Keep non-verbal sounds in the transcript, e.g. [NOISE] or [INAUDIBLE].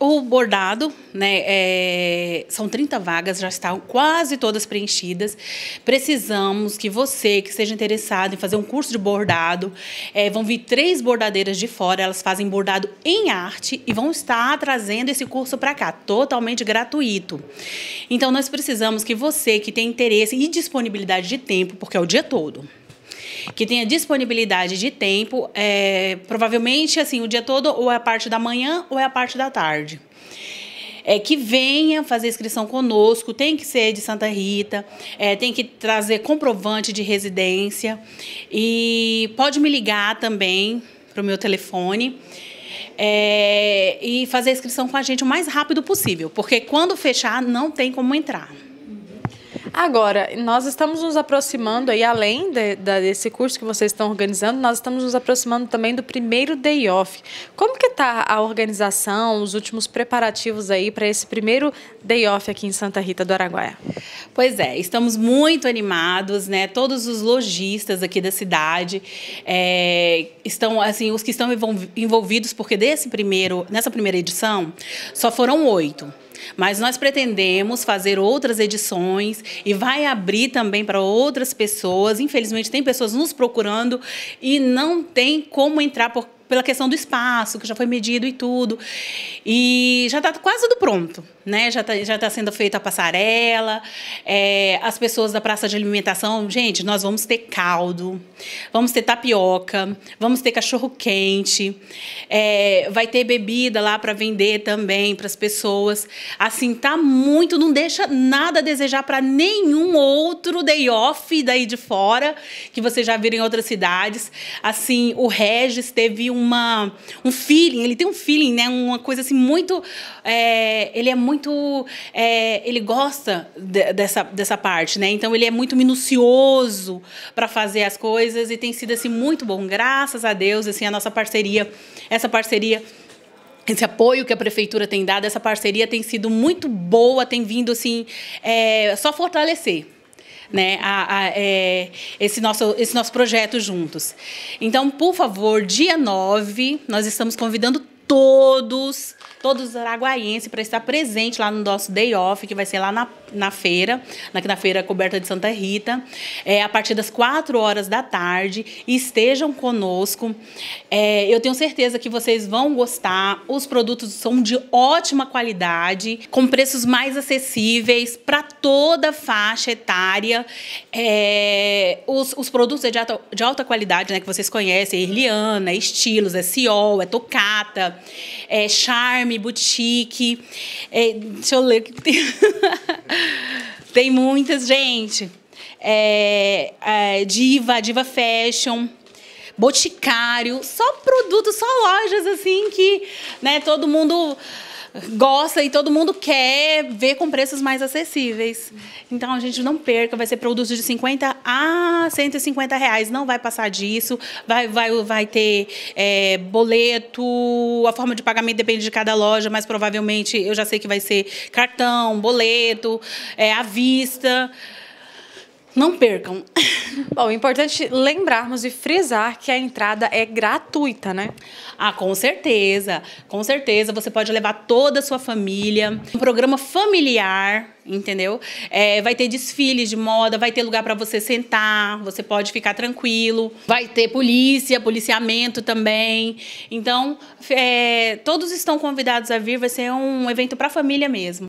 O bordado, né, é, são 30 vagas, já estão quase todas preenchidas. Precisamos que você, que seja interessado em fazer um curso de bordado, é, vão vir três bordadeiras de fora, elas fazem bordado em arte e vão estar trazendo esse curso para cá, totalmente gratuito. Então, nós precisamos que você, que tem interesse e disponibilidade de tempo, porque é o dia todo, que tenha disponibilidade de tempo, é, provavelmente assim o dia todo, ou é a parte da manhã ou é a parte da tarde. É, que venha fazer inscrição conosco, tem que ser de Santa Rita, é, tem que trazer comprovante de residência e pode me ligar também para o meu telefone. É, e fazer a inscrição com a gente o mais rápido possível, porque quando fechar não tem como entrar. Agora, nós estamos nos aproximando aí, além de, de, desse curso que vocês estão organizando, nós estamos nos aproximando também do primeiro day off. Como que está a organização, os últimos preparativos aí para esse primeiro day off aqui em Santa Rita do Araguaia? Pois é, estamos muito animados, né? Todos os lojistas aqui da cidade é, estão, assim, os que estão envolvidos, porque desse primeiro, nessa primeira edição só foram oito. Mas nós pretendemos fazer outras edições e vai abrir também para outras pessoas. Infelizmente, tem pessoas nos procurando e não tem como entrar por pela questão do espaço, que já foi medido e tudo. E já está quase tudo pronto, né? Já está já tá sendo feita a passarela, é, as pessoas da praça de alimentação, gente, nós vamos ter caldo, vamos ter tapioca, vamos ter cachorro quente, é, vai ter bebida lá para vender também para as pessoas. Assim, tá muito, não deixa nada a desejar para nenhum outro day off daí de fora, que vocês já viram em outras cidades. Assim, o Regis teve um uma, um feeling, ele tem um feeling, né? Uma coisa assim muito. É, ele é muito. É, ele gosta de, dessa, dessa parte, né? Então ele é muito minucioso para fazer as coisas e tem sido assim muito bom. Graças a Deus, assim, a nossa parceria, essa parceria esse apoio que a prefeitura tem dado, essa parceria tem sido muito boa, tem vindo assim, é, só fortalecer né, a, a, é, esse, nosso, esse nosso projeto juntos. Então, por favor, dia 9, nós estamos convidando todos todos os araguaienses para estar presente lá no nosso day off, que vai ser lá na, na feira, na, na feira coberta de Santa Rita, é, a partir das 4 horas da tarde. Estejam conosco. É, eu tenho certeza que vocês vão gostar. Os produtos são de ótima qualidade, com preços mais acessíveis para toda a faixa etária. É, os, os produtos é de alta, de alta qualidade, né, que vocês conhecem, é Irliana, é Estilos, é Ciol, é Tocata, é Charme, charme, boutique. É, deixa eu ler o que tem. [LAUGHS] tem muitas, gente. É, é, diva, Diva Fashion. Boticário, só produtos, só lojas assim que, né, todo mundo gosta e todo mundo quer ver com preços mais acessíveis. Então a gente não perca, vai ser produto de 50 a 150 reais, não vai passar disso, vai, vai, vai ter é, boleto, a forma de pagamento depende de cada loja, mas provavelmente eu já sei que vai ser cartão, boleto, é, à vista. Não percam. [LAUGHS] Bom, é importante lembrarmos e frisar que a entrada é gratuita, né? Ah, com certeza. Com certeza. Você pode levar toda a sua família. Um programa familiar, entendeu? É, vai ter desfiles de moda, vai ter lugar para você sentar, você pode ficar tranquilo. Vai ter polícia, policiamento também. Então, é, todos estão convidados a vir. Vai ser um evento para a família mesmo.